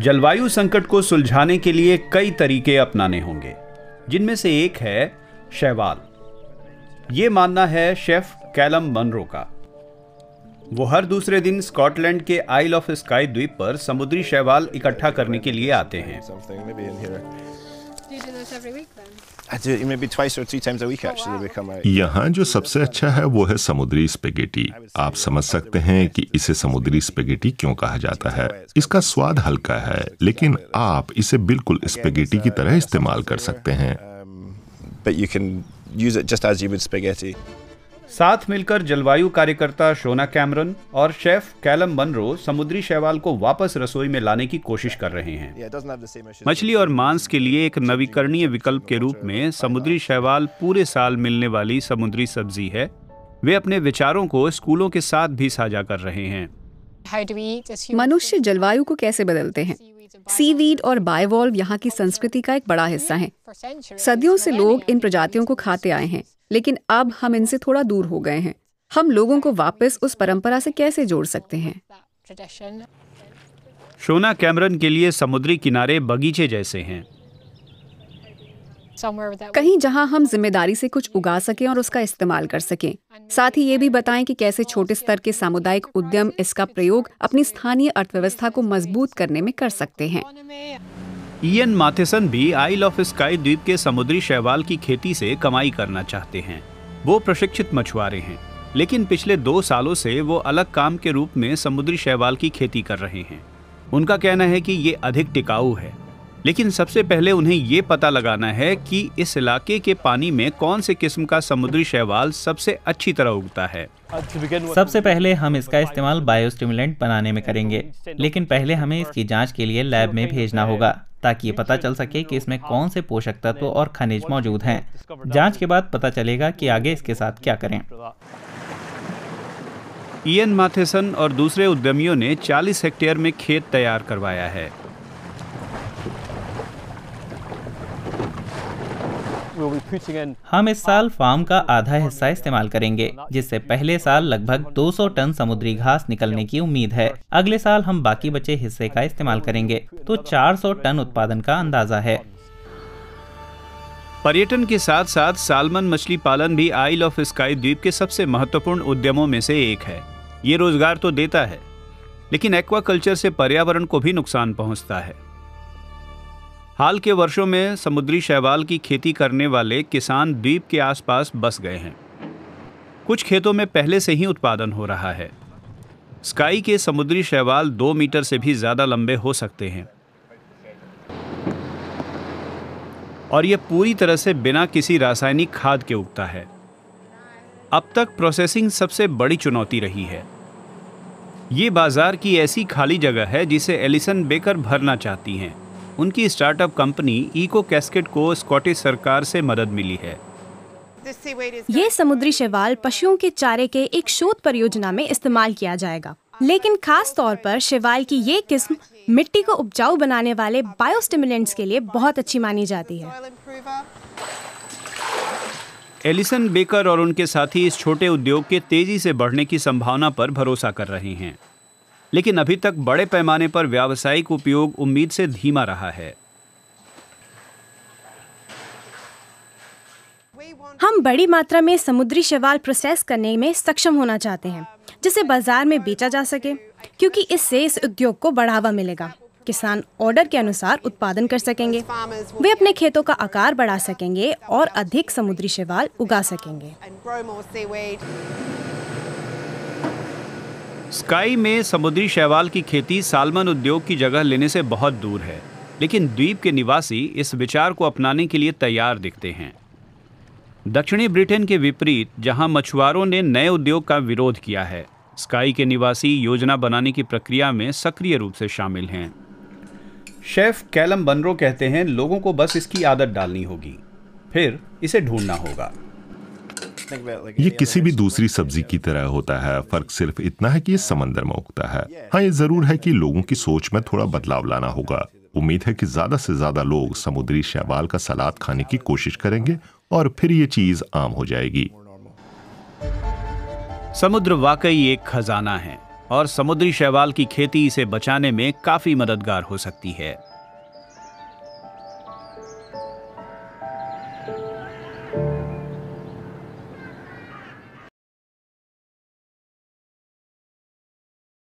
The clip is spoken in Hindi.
जलवायु संकट को सुलझाने के लिए कई तरीके अपनाने होंगे जिनमें से एक है शैवाल ये मानना है शेफ कैलम मनरो का वो हर दूसरे दिन स्कॉटलैंड के आइल ऑफ स्काई द्वीप पर समुद्री शैवाल इकट्ठा करने के लिए आते हैं यहाँ जो सबसे अच्छा है वो है समुद्री स्पेगेटी आप समझ सकते हैं कि इसे समुद्री स्पेगेटी क्यों कहा जाता है इसका स्वाद हल्का है लेकिन आप इसे बिल्कुल स्पेगेटी की तरह इस्तेमाल कर सकते हैं साथ मिलकर जलवायु कार्यकर्ता शोना कैमरन और शेफ कैलम बनरो समुद्री शैवाल को वापस रसोई में लाने की कोशिश कर रहे हैं मछली और मांस के लिए एक नवीकरणीय विकल्प के रूप में समुद्री शैवाल पूरे साल मिलने वाली समुद्री सब्जी है वे अपने विचारों को स्कूलों के साथ भी साझा कर रहे हैं मनुष्य जलवायु को कैसे बदलते हैं सीवीड और बायवॉल्व यहाँ की संस्कृति का एक बड़ा हिस्सा है सदियों से लोग इन प्रजातियों को खाते आए हैं लेकिन अब हम इनसे थोड़ा दूर हो गए हैं हम लोगों को वापस उस परंपरा से कैसे जोड़ सकते हैं शोना कैमरन के लिए समुद्री किनारे बगीचे जैसे हैं कहीं जहां हम जिम्मेदारी से कुछ उगा सकें और उसका इस्तेमाल कर सकें साथ ही ये भी बताएं कि कैसे छोटे स्तर के सामुदायिक उद्यम इसका प्रयोग अपनी स्थानीय अर्थव्यवस्था को मजबूत करने में कर सकते हैं ईएन माथेसन भी आइल ऑफ स्काई द्वीप के समुद्री शैवाल की खेती से कमाई करना चाहते हैं वो प्रशिक्षित मछुआरे हैं लेकिन पिछले दो सालों से वो अलग काम के रूप में समुद्री शैवाल की खेती कर रहे हैं उनका कहना है कि ये अधिक टिकाऊ है लेकिन सबसे पहले उन्हें ये पता लगाना है कि इस इलाके के पानी में कौन से किस्म का समुद्री शैवाल सबसे अच्छी तरह उगता है सबसे पहले हम इसका इस्तेमाल बायोस्टिमुलेंट बनाने में करेंगे लेकिन पहले हमें इसकी जांच के लिए लैब में भेजना होगा ताकि ये पता चल सके कि इसमें कौन से पोषक तत्व और खनिज मौजूद हैं जांच के बाद पता चलेगा कि आगे इसके साथ क्या करें ईएन माथेसन और दूसरे उद्यमियों ने 40 हेक्टेयर में खेत तैयार करवाया है हम इस साल फार्म का आधा हिस्सा इस्तेमाल करेंगे जिससे पहले साल लगभग 200 टन समुद्री घास निकलने की उम्मीद है अगले साल हम बाकी बचे हिस्से का इस्तेमाल करेंगे तो 400 टन उत्पादन का अंदाजा है पर्यटन के साथ साथ सालमन मछली पालन भी आइल ऑफ स्काई द्वीप के सबसे महत्वपूर्ण उद्यमों में से एक है ये रोजगार तो देता है लेकिन एक्वाकल्चर से पर्यावरण को भी नुकसान पहुंचता है हाल के वर्षों में समुद्री शैवाल की खेती करने वाले किसान द्वीप के आसपास बस गए हैं कुछ खेतों में पहले से ही उत्पादन हो रहा है स्काई के समुद्री शैवाल दो मीटर से भी ज़्यादा लंबे हो सकते हैं और यह पूरी तरह से बिना किसी रासायनिक खाद के उगता है अब तक प्रोसेसिंग सबसे बड़ी चुनौती रही है ये बाजार की ऐसी खाली जगह है जिसे एलिसन बेकर भरना चाहती हैं उनकी स्टार्टअप कंपनी इको कैस्केट को स्कॉटिश सरकार से मदद मिली है ये समुद्री शैवाल पशुओं के चारे के एक शोध परियोजना में इस्तेमाल किया जाएगा लेकिन खास तौर पर शैवाल की ये किस्म मिट्टी को उपजाऊ बनाने वाले बायोस्टिमुलेंट्स के लिए बहुत अच्छी मानी जाती है एलिसन बेकर और उनके साथी इस छोटे उद्योग के तेजी से बढ़ने की संभावना पर भरोसा कर रहे हैं लेकिन अभी तक बड़े पैमाने पर व्यावसायिक उपयोग उम्मीद से धीमा रहा है हम बड़ी मात्रा में समुद्री शैवाल प्रोसेस करने में सक्षम होना चाहते हैं जिसे बाजार में बेचा जा सके क्योंकि इससे इस उद्योग को बढ़ावा मिलेगा किसान ऑर्डर के अनुसार उत्पादन कर सकेंगे वे अपने खेतों का आकार बढ़ा सकेंगे और अधिक समुद्री शैवाल उगा सकेंगे स्काई में समुद्री शैवाल की खेती सालमन उद्योग की जगह लेने से बहुत दूर है लेकिन द्वीप के निवासी इस विचार को अपनाने के लिए तैयार दिखते हैं दक्षिणी ब्रिटेन के विपरीत जहां मछुआरों ने नए उद्योग का विरोध किया है स्काई के निवासी योजना बनाने की प्रक्रिया में सक्रिय रूप से शामिल हैं शेफ कैलम बनरो कहते हैं लोगों को बस इसकी आदत डालनी होगी फिर इसे ढूंढना होगा ये किसी भी दूसरी सब्जी की तरह होता है फर्क सिर्फ इतना है कि ये समंदर में उगता है हाँ ये जरूर है कि लोगों की सोच में थोड़ा बदलाव लाना होगा उम्मीद है कि ज्यादा से ज्यादा लोग समुद्री शैवाल का सलाद खाने की कोशिश करेंगे और फिर ये चीज आम हो जाएगी समुद्र वाकई एक खजाना है और समुद्री शैवाल की खेती इसे बचाने में काफी मददगार हो सकती है